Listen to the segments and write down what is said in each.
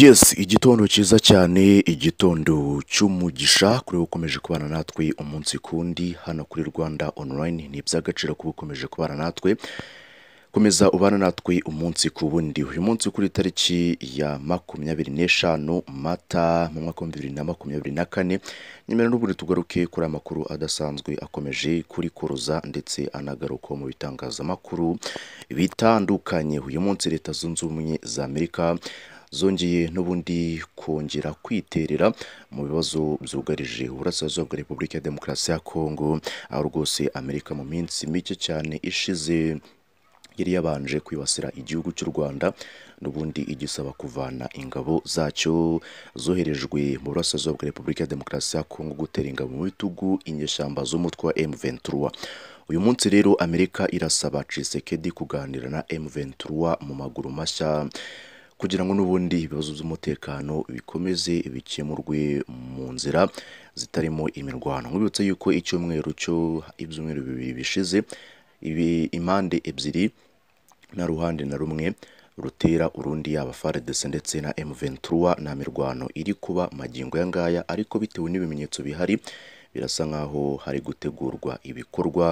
yesi igitondo cyiza cyane igitondo cy'umugisha kuri ukomeje kubana natwe umunsi kundi hano kuri rwanda onorayini ni iby'agaciro kuba ukomeje kubana natwe komeza ubana natwe umunsi ku wundi uyu munsi kuri tariki ya makumyabiri n'eshanu mata mu mwaka w'ibihumbi bibiri na makumyabiri na kane nyuma n'ubundi tugaruke kuri amakuru adasanzwe akomeje kuri kuruza ndetse anagaruka mu bitangazamakuru bitandukanye uyu munsi leta zunze ubumwe za amerika zongeye n'ubundi kongera kwiterera mu bibazo byugarije uburasirazuba bwa repubulika ya demokarasi ya kongo aho rwose amerika mu minsi mike cyane ishize yari yabanje kwibasira igihugu cy'u rwanda n'ubundi igisaba kuvana ingabo zacyo zoherejwe mu burasirazuba bwa repubulika ya demokarasi ya kongo gutera ingabo mu bitugu inyeshyamba z'umutwe wa m uyu munsi rero amerika irasaba cisekedi kuganira na m mu maguru mashya kugira ngo n'ubundi ibibazo by'umutekano bikomeze bikemurwe mu nzira zitarimo imirwano nkubibutse yuko icyumweru cyo ibyumweru bibiri bishize ibi impande ebyiri na ruhande na rumwe rutera urundi yaba faredese ndetse na m na mirwano iri kuba magingo ya ngaya ariko bitewe n'ibimenyetso bihari birasa nkaho hari gutegurwa ibikorwa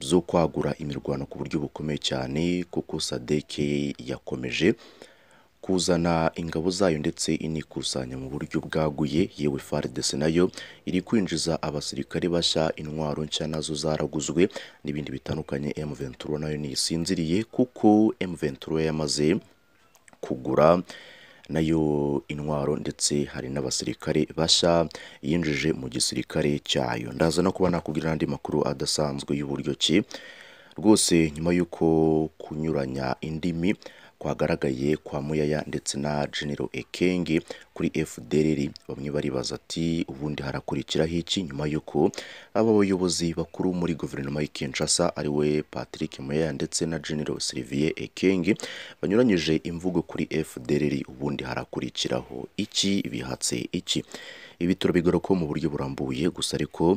byo kwagura imirwano ku buryo bukomeye cyane kuko sadeke yakomeje kuzana ingabo zayo ndetse inikusanya mu buryo bwaguye yewe FARDC nayo iri kwinjiza abasirikare bashya intwaro nshya nazo zaraguzwe n'ibindi bitandukanye m nayo nisinziriye kuko m yamaze kugura nayo intwaro ndetse hari n'abasirikare bashya yinjije mu gisirikare cyayo ndaza no kuba nakubwira andi makuru adasanzwe y'uburyo ki rwose nyuma y'uko kunyuranya indimi kwagaragaye kwa Muyaya ndetse na General Ekenge kuri FDLR bamwe baribaza ati ubundi harakurikiraho iki nyuma y'uko aba bayobozi bakuru muri guverinoma y'i Kinshasa ari we Patrick Muyaya ndetse na General Sylvie Ekenge banyuranyije imvugo kuri FDLR ubundi harakurikiraho iki bihatse iki ibi turabigarukaho mu buryo burambuye gusa ariko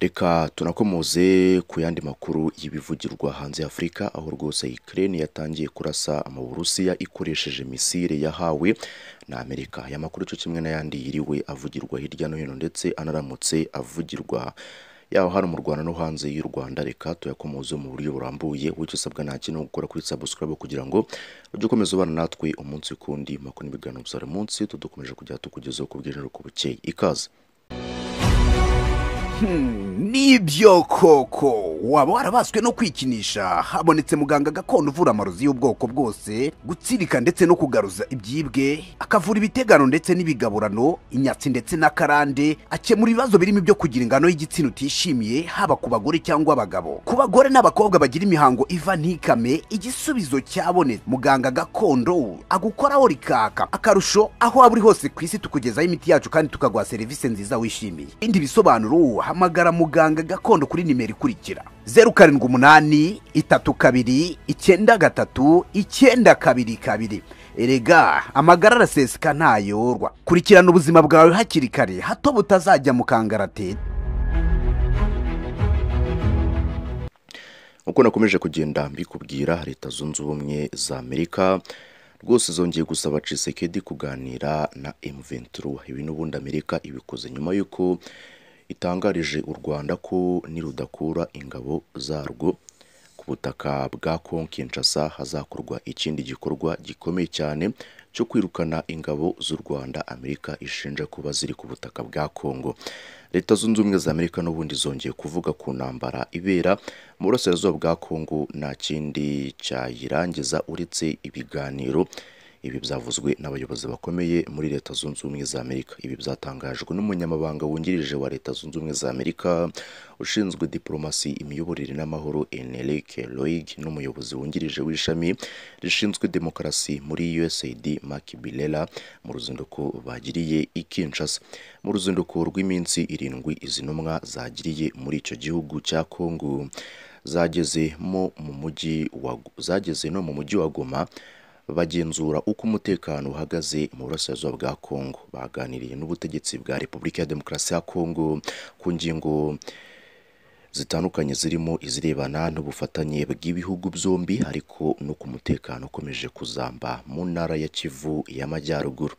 reka tunakomoze ku yandi makuru y'ibivugirwa hanze ya afurika aho rwose ikirere yatangiye kurasa amaburusiya ikoresheje misile yahawe na amerika aya makuru cyo kimwe n'ayandi yiriwe avugirwa hirya no hino ndetse anaramutse avugirwa Yaba hano mu rwanda no hanze y'u rwanda reka tuyakomoze mu buryo burambuye wicyo usabwa nta kintu gukora kuri subscribe kugira ngo ujye ukomeza ubana natwe umunsi kundi makuru n'ibiganiro bya munsi tudukomeje kujya tukugezaho ku bw'ijoro ku bukeye ikaze Hmm, nibyo koko waba warabaswe no kwikinisha habonetse muganga gakondo uvura amarozi y'ubwoko bwose gutsirika ndetse no kugaruza ibyibwe akavura ibitegano ndetse n'ibigaburano inyatsi ndetse n'akarande akemura ibibazo birimo ibyo kugira ingano y'igitsina utishimiye haba ku bagore cyangwa abagabo ku bagore n'abakobwa bagira imihango iva ntikame igisubizo cyabonetse muganga gakondo agukoraho rikaka akarusho aho waba uri hose ku isi tukugezaho imiti yacu kandi tukaguha serivisi nziza wishimiye ibindi bisobanuro hamagara muganga gakondo kuri nimero ikurikira zeru karindwi umunani itatu kabiri icyenda gatatu icyenda kabiri kabiri erega amagara araseseka ntayorwa kurikirana ubuzima bwawe hakiri kare hato butazajya mu kangaratete uko nakomeje kugenda mbikubwira leta zunze ubumwe za amerika rwose zongeye gusaba cisekedi kuganira na m ibi n'ubundi amerika ibikoze nyuma y'uko itangarije u Rwanda ko nirudakura ingabo zarwo ku butaka bwa Congo Kinshasa hazakorwa ikindi gikorwa gikomeye cyane cyo kwirukana ingabo z'u Rwanda Amerika ishinja kuba ziri ku butaka bwa Congo. Leta Zunze Ubumwe za Amerika n'ubundi zongeye kuvuga ku ntambara ibera mu burasirazuba bwa Congo nta kindi cyayirangiza uretse ibiganiro Ibi byavuzwe n'abayobozi bakomeye muri Leta Zunze Ubumwe za Amerika. Ibi byatangajwe n'umunyamabanga wungirije wa Leta Zunze Ubumwe za Amerika ushinzwe diplomasi, imiyoborere n'amahoro Enrique Loig n'umuyobozi wungirije w'ishami rishinzwe demokarasi muri USAID Mark Bilela mu ruzinduko bagiriye i Kinshasa. Mu ruzinduko rw'iminsi irindwi izi ntumwa zagiriye muri icyo gihugu cya Kongo zageze no mu mujyi wa Goma bagenzura uko umutekano uhagaze mu burasirazuba bwa Kongo baganiriye n'ubutegetsi bwa Repubulika ya Demokarasi ya Kongo ku ngingo zitandukanye zirimo izirebana n'ubufatanye bw'ibihugu byombi ariko no ku mutekano ukomeje kuzamba mu ntara ya Kivu y'Amajyaruguru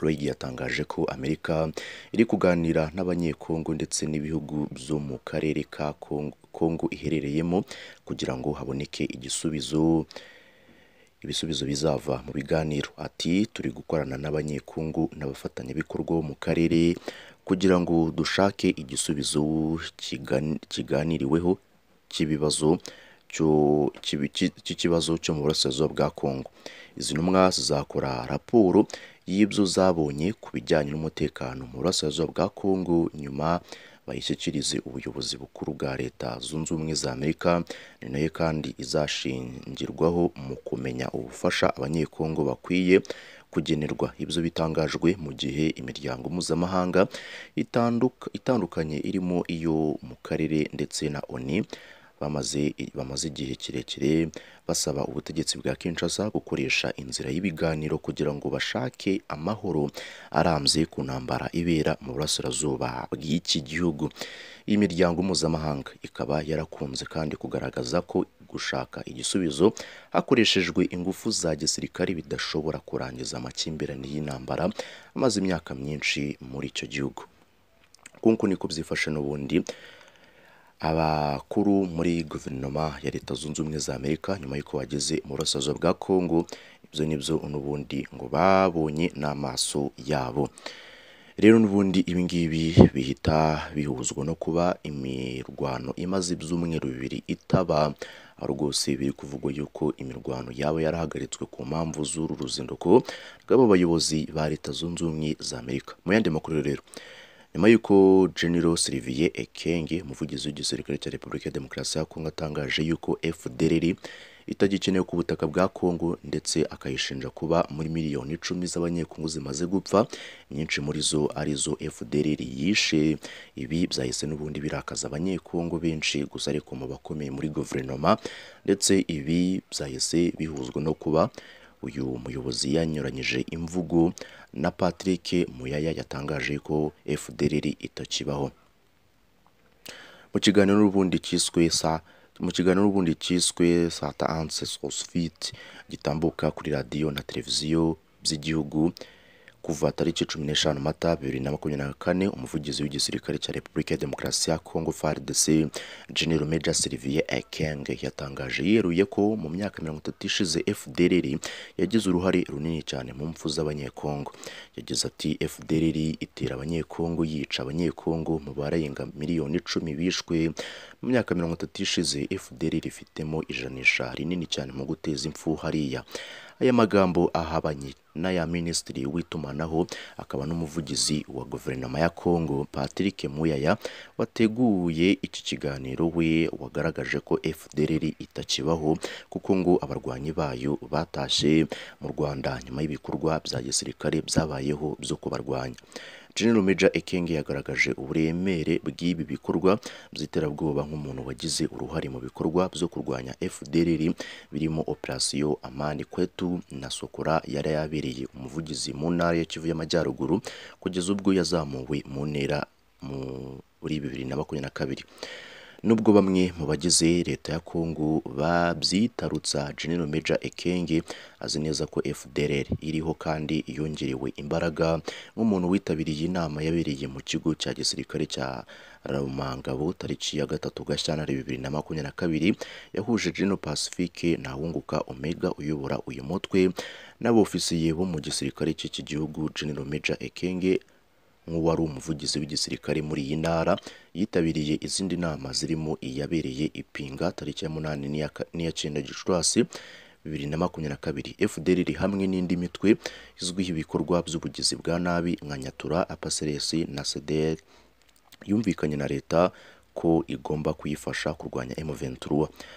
Roig yatangaje ko Amerika iri kuganira n'abanyekongo ndetse n'ibihugu byo mu karere ka Kongo iherereyemo kugira ngo haboneke igisubizo ibisubizo bizava mu biganiro ati turi gukorana n'abanyekungu n'abafatanyabikorwa bo mu karere kugira ngo dushake igisubizo kiganiriweho cy'ibibazo cy'ikibazo cyo mu burasirazuba bwa Kongo izi ntumwa zizakora raporo y'ibyo zabonye ku bijyanye n'umutekano mu burasirazuba bwa Kongo nyuma bayishyikirize ubuyobozi bukuru bwa leta zunze ubumwe za amerika ni nayo kandi izashingirwaho mu kumenya ubufasha abanyekongo bakwiye kugenerwa ibyo bitangajwe mu gihe imiryango mpuzamahanga itandukanye irimo iyo mu karere ndetse na oni bamaze bamaze igihe kirekire basaba ubutegetsi bwa Kinshasa gukoresha inzira y'ibiganiro kugira ngo bashake amahoro arambye ku ntambara ibera mu burasirazuba bw'iki gihugu. Iyi miryango mpuzamahanga ikaba yarakunze kandi kugaragaza ko gushaka igisubizo hakoreshejwe ingufu za gisirikare bidashobora kurangiza amakimbirane y'intambara amaze imyaka myinshi muri icyo gihugu. Kunku niko byifashe n'ubundi abakuru muri guverinoma ya leta zunze ubumwe za amerika nyuma y'uko bageze mu burasirazuba bwa kongo ibyo n'ibyo n'ubundi ngo babonye n'amaso yabo rero n'ubundi ibingibi bihita bihuzwa no kuba imirwano imaze ibyumweru bibiri itaba rwose biri kuvugwa yuko imirwano yaba yarahagaritswe ku mpamvu z'uru ruzinduko rw'abo bayobozi ba leta zunze ubumwe za amerika mu yandi makuru rero nyuma y'uko General Sylvie Ekenge umuvugizi w'igisirikare cya Repubulika ya Demokarasi ya Kongo atangaje yuko FDLR itagikenewe ku butaka bwa Kongo ndetse akayishinja kuba muri miliyoni icumi z'abanyekongo zimaze gupfa nyinshi muri zo arizo FDLR yishe ibi byahise n'ubundi birakaza abanyekongo benshi gusa ariko mu bakomeye muri guverinoma ndetse ibi byahise bihuzwa no kuba uyu muyobozi yanyuranyije imvugo na Patrick Muyaya yatangaje ko FDLR itakibaho mu kiganiro n'ubundi cyiswe sa mu kiganiro n'ubundi cyiswe Sata Ancestors Fit gitambuka kuri radiyo na televiziyo by'igihugu kuva tariki cumi n'eshanu mata bibiri na makumyabiri na kane umuvugizi w'igisirikare cya repubulika ya demokarasi ya kongo fardc general major sylvie ekeng yatangaje yeruye ko mu myaka mirongo itatu ishize fdrr yagize uruhare runini cyane mu mpfu z'abanyekongo yagize ati fdrr itera abanyekongo yica abanyekongo mu barenga miliyoni icumi bishwe mu myaka mirongo itatu ishize fdrr rifitemo ijanisha rinini cyane mu guteza impfu hariya aya magambo ahabanye n'aya minisitiri w'itumanaho akaba n'umuvugizi wa guverinoma ya kongo patrick muyaya wateguye iki kiganiro we wagaragaje ko fdr itakibaho kuko ngo abarwanyi bayo batashye mu rwanda nyuma y'ibikorwa bya gisirikare byabayeho byo kubarwanya General Major Ekenge yagaragaje uburemere bw'ibi bikorwa by'iterabwoba nk'umuntu wagize uruhare mu bikorwa byo kurwanya FDLR birimo operasiyo Amani Kwetu na Sokora yari yabereye umuvugizi mu ntara ya Kivu y'Amajyaruguru kugeza ubwo yazamuwe mu ntera muri bibiri na makumyabiri na kabiri nubwo bamwe mu bagize leta ya Kongo babyitarutsa General Major Ekenge azi neza ko FDLR iriho kandi yongerewe imbaraga nk'umuntu witabiriye inama yabereye mu kigo cya gisirikare cya Rumangabo tariki ya gatatu Gashyantare bibiri na makumyabiri na kabiri yahuje General Pacifique Ntawunguka Omega uyobora uyu mutwe n'abofisiye bo mu gisirikare cy'iki gihugu General Major Ekenge nk'uwari umuvugizi w'igisirikare muri iyi ntara yitabiriye izindi nama zirimo iyabereye ipinga tariki ya munani n'iya cyenda gicurasi bibiri na makumyabiri na kabiri fdr iri hamwe n'indi mitwe izwiho ibikorwa by'ubugizi bwa nabi nka nyatura apaseresi na cdr yumvikanye na leta ko igomba kuyifasha kurwanya m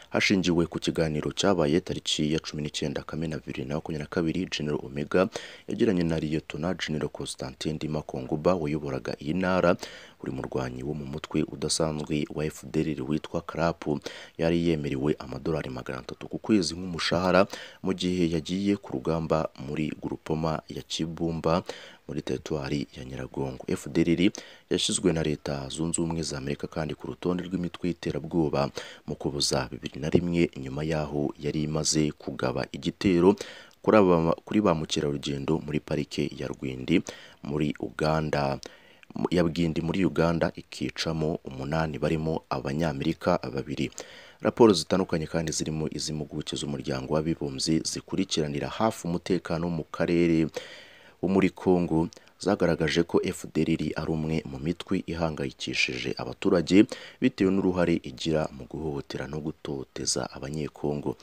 hashingiwe ku kiganiro cyabaye tariki ya cumi 19 Kamena kabiri General Omega yagiranye na Liyetona General Constantine Ndima Konguba wayoboraga iyi ntara buri murwanyi wo mu mutwe udasanzwe wa FDLR witwa Krapu yari yemerewe amadolari magana atatu ku kwezi nk'umushahara mu gihe yagiye ku rugamba muri Grupoma ya Kibumba muri teritwari ya Nyiragongo FDLR yashyizwe na leta zunze ubumwe za Amerika kandi ku rutonde rw'imitwe y'iterabwoba mu kubuza bibiri na rimwe nyuma y'aho yari imaze kugaba igitero kuri ba mukerarugendo muri parike ya Rwindi muri Uganda ya Bwindi muri Uganda ikicamo umunani barimo abanyamerika babiri raporo zitandukanye kandi zirimo iz'impuguke z'umuryango w'abibumbye zikurikiranira hafi umutekano mu karere wo muri Congo zagaragaje ko FDLR ari umwe mu mitwe ihangayikishije abaturage bitewe n'uruhare igira mu guhohotera no gutoteza abanyekongo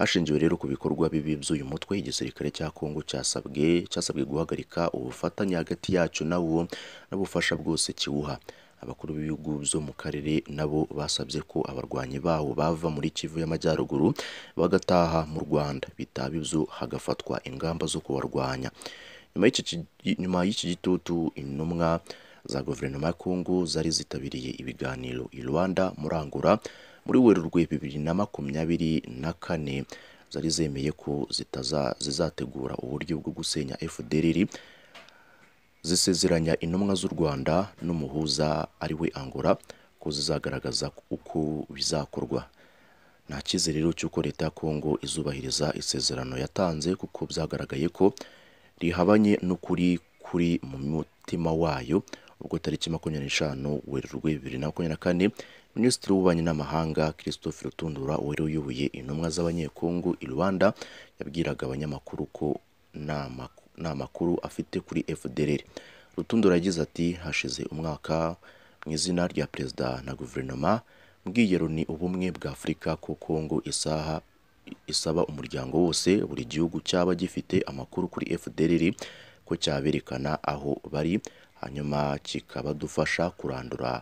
hashingiwe rero ku bikorwa bibi by'uyu mutwe igisirikare cya Kongo cyasabwe cyasabwe guhagarika ubufatanye hagati yacyo nawo n'ubufasha bwose kiwuha abakuru b'ibihugu byo mu karere nabo basabye ko abarwanyi bawo bava muri Kivu y'Amajyaruguru bagataha mu Rwanda bitaba ibyo hagafatwa ingamba zo kubarwanya nyuma y'iki gitutu intumwa za guverinoma ya kongo zari zitabiriye ibiganiro i rwanda muri muri werurwe bibiri na makumyabiri na kane zari zemeye ko zizategura uburyo bwo gusenya fdr zisezeranya intumwa z'u rwanda n'umuhuza we angora ko zizagaragaza uko bizakorwa nta cyizere rero cy'uko leta ya kongo izubahiriza isezerano yatanze kuko byagaragaye ko rihabanye n'ukuri kuri mu mutima wayo ubwo tariki makumyabiri n'eshanu werurwe bibiri na makumyabiri na kane minisitiri w'ububanyi n'amahanga christophe rutundura wari uyoboye intumwa z'abanyekongo i rwanda yabwiraga abanyamakuru ko nta makuru afite kuri fdr rutundura yagize ati hashize umwaka mu izina rya perezida na guverinoma mbwiyero ni ubumwe bwa afurika ko kongo isaha isaba umuryango wose buri gihugu cyaba gifite amakuru kuri FDLR ko cyaberekana aho bari hanyuma kikabadufasha kurandura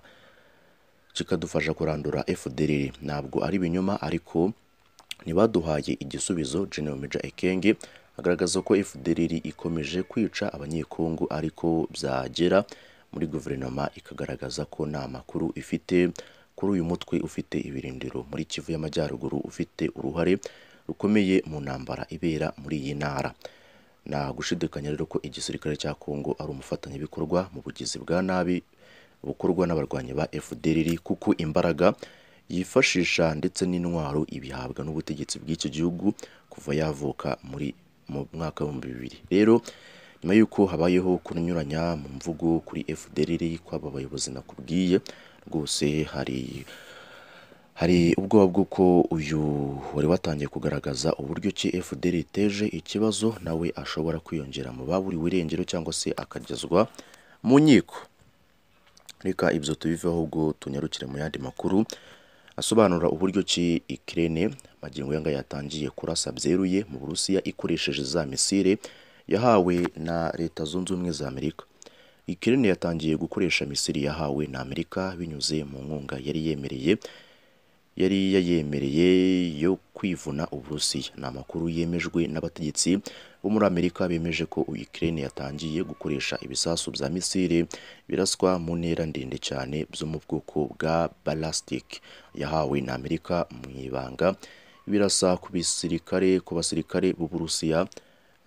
kikadufasha kurandura FDLR ntabwo ari ibinyoma ariko ntibaduhaye igisubizo General Major Ekenge agaragaza ko FDLR ikomeje kwica abanyekongo ariko byagera muri guverinoma ikagaragaza ko nta makuru ifite kuri uyu mutwe ufite ibirindiro muri Kivu y'Amajyaruguru ufite uruhare rukomeye mu ntambara ibera muri iyi ntara nta gushidikanya rero ko igisirikare cya Kongo ari umufatanyabikorwa mu bugizi bwa nabi bukorwa n'abarwanyi ba FDLR kuko imbaraga yifashisha ndetse n'intwaro ibihabwa n'ubutegetsi bw'icyo gihugu kuva yavuka muri mu mwaka w'ibihumbi bibiri rero nyuma y'uko habayeho kunyuranya mu mvugo kuri FDLR kw'aba bayobozi nakubwiye rwose hari hari ubwoba bw'uko uyu wari watangiye kugaragaza uburyo ki FDR iteje ikibazo nawe ashobora kwiyongera mu baburiwe irengero cyangwa se akagezwa mu nkiko reka ibyo tubiveho ahubwo tunyarukire mu yandi makuru asobanura uburyo ki Ukraine magingo yanga yatangiye kurasa byeruye mu Burusiya ikoresheje za misile yahawe na Leta Zunze Ubumwe za Amerika Ukraine yatangiye gukoresha Misiri yahawe na Amerika binyuze mu nkunga yari yemereye yari yayemereye yo kwivuna Uburusiya ni amakuru yemejwe n'abategetsi bo muri Amerika bemeje ko Ukraine yatangiye gukoresha ibisasu bya misile biraswa mu ntera ndende cyane byo mu bwoko bwa ballistic yahawe na Amerika mu ibanga birasa ku bisirikare ku basirikare b'Uburusiya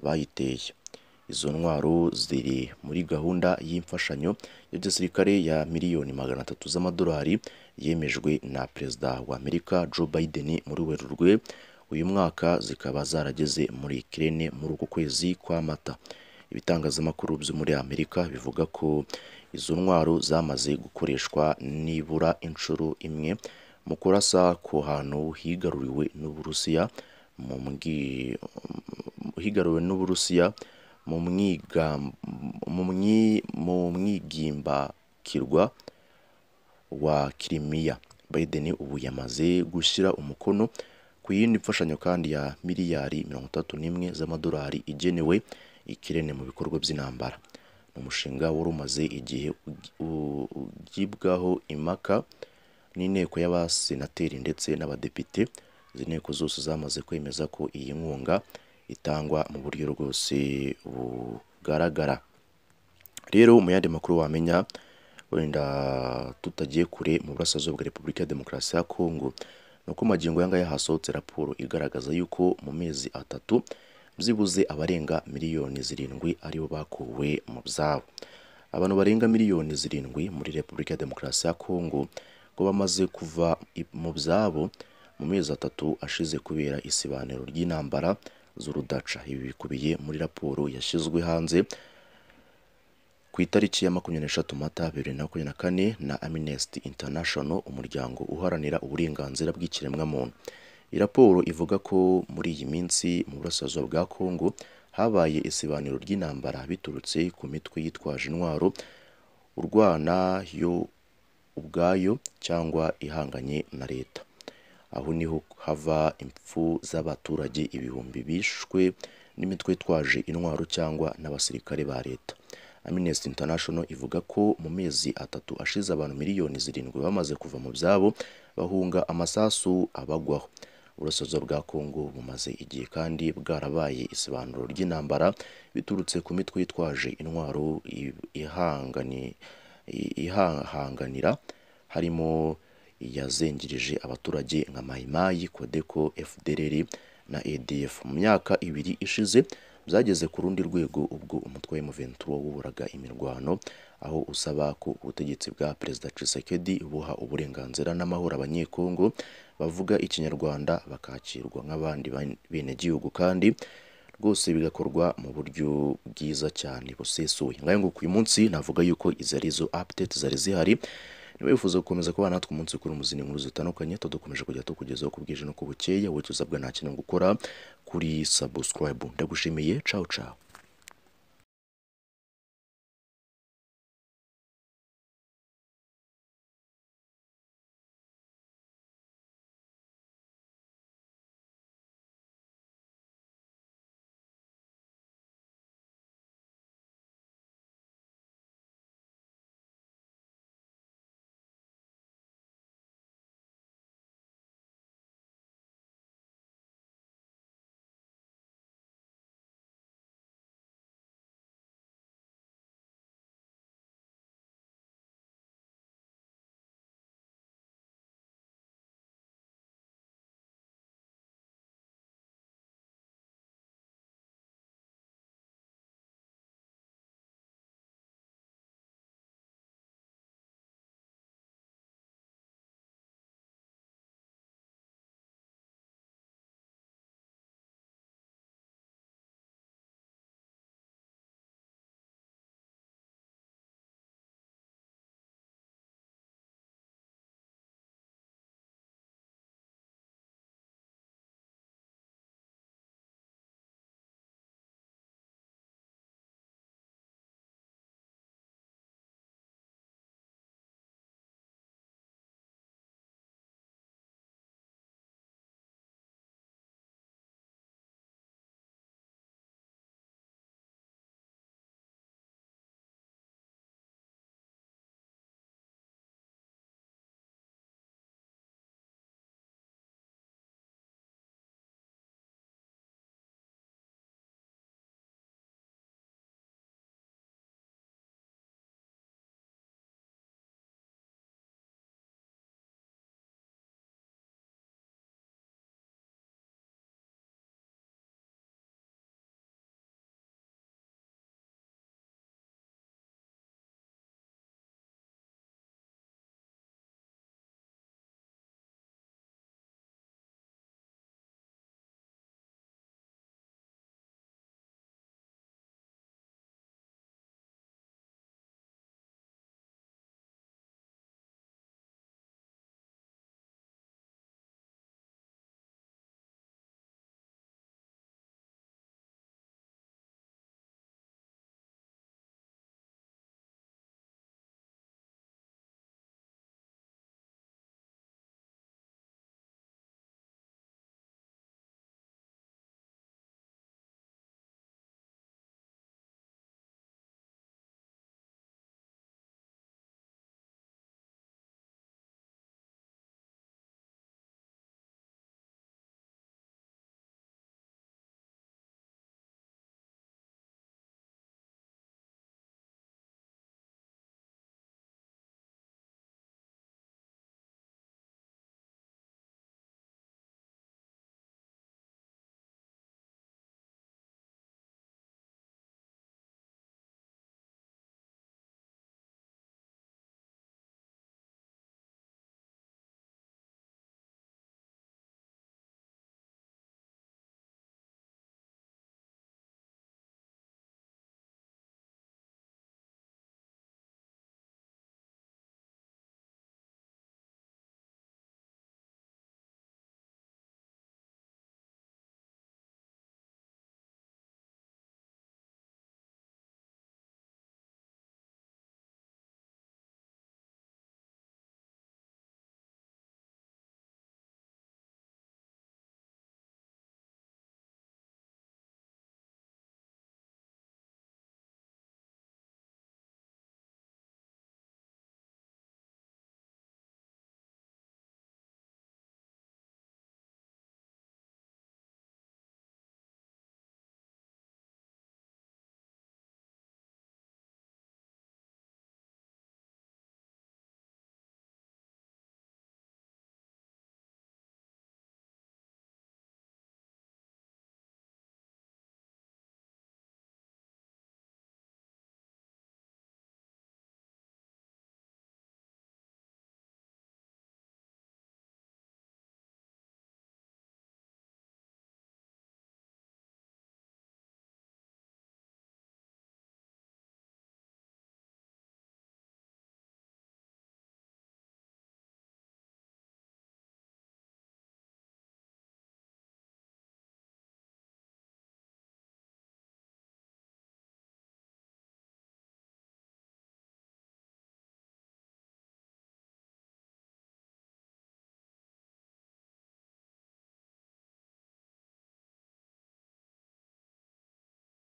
bayiteye izo ntwaro ziri muri gahunda y'imfashanyo ya gisirikare ya miliyoni magana atatu z'amadolari yemejwe na perezida wa Amerika Joe Biden muri werurwe uyu mwaka zikaba zarageze muri Ukraine muri uku kwezi kwa Mata ibitangazamakuru byo muri Amerika bivuga ko izo ntwaro zamaze gukoreshwa nibura inshuro imwe mu kurasa ku hantu higaruriwe n'Uburusiya higaruriwe n'Uburusiya mu mwigimbakirwa wa Crimea Biden ubu yamaze gushyira umukono ku yindi mfashanyo kandi ya miliyari mirongo itatu n'imwe z'amadolari igenewe ikirene mu bikorwa by'intambara ni umushinga wari umaze igihe ugibwaho impaka n'inteko y'abasenateri ndetse n'abadepite izi nteko zose zamaze kwemeza ko iyi nkunga. itangwa mu buryo rwose bugaragara rero mu yandi makuru wamenya wenda tutagiye kure mu burasirazuba bwa repubulika ya demokarasi ya kongo ni uko magingo y'angaya hasohotse raporo igaragaza yuko mu mezi atatu byibuze abarenga miliyoni zirindwi aribo bakuwe mu byabo abantu barenga miliyoni zirindwi muri repubulika ya demokarasi ya kongo ngo bamaze kuva mu byabo mu mezi atatu ashize kubera isibaniro ry'intambara z'urudaca ibi bikubiye muri raporo yashyizwe hanze ku itariki ya makumyabiri n'eshatu mata bibiri na makumyabiri na kane na Amnesty International umuryango uharanira uburenganzira bw'ikiremwamuntu iyi raporo ivuga ko muri iyi minsi mu burasirazuba bwa Kongo habaye isibaniro ry'intambara biturutse ku mitwe yitwaje intwaro urwana yo ubwayo cyangwa ihanganye na leta aho niho hava impfu z'abaturage ibihumbi bishwe n'imitwe yitwaje intwaro cyangwa n'abasirikare ba leta. Amnesty International ivuga ko mu mezi atatu ashize abantu miliyoni zirindwi bamaze kuva mu byabo bahunga amasasu abagwaho. Uburasirazuba bwa Kongo bumaze igihe kandi bwarabaye isobanuro ry'intambara biturutse ku mitwe yitwaje intwaro ihanganira harimo yazengereje abaturage nka Mayimayi, Kodeko, FDLR na edf Mu myaka ibiri ishize byageze ku rundi rwego ubwo umutwe wa m wuburaga imirwano aho usaba ko ubutegetsi bwa Perezida Tshisekedi buha uburenganzira n'amahoro abanyekongo bavuga ikinyarwanda bakakirwa nk'abandi benegihugu kandi rwose bigakorwa mu buryo bwiza cyane busesuye. Ngayo ngo uyu munsi navuga yuko izo arizo update zari zihari niba wifuza gukomeza kubana natwe umunsi kuri mu zindi nkuru zitandukanye tudukomeje kujya tukugezaho ku bwije no ku bukeye wowe tuzabwa nta kintu gukora kuri subscribe ndagushimiye cawu cawu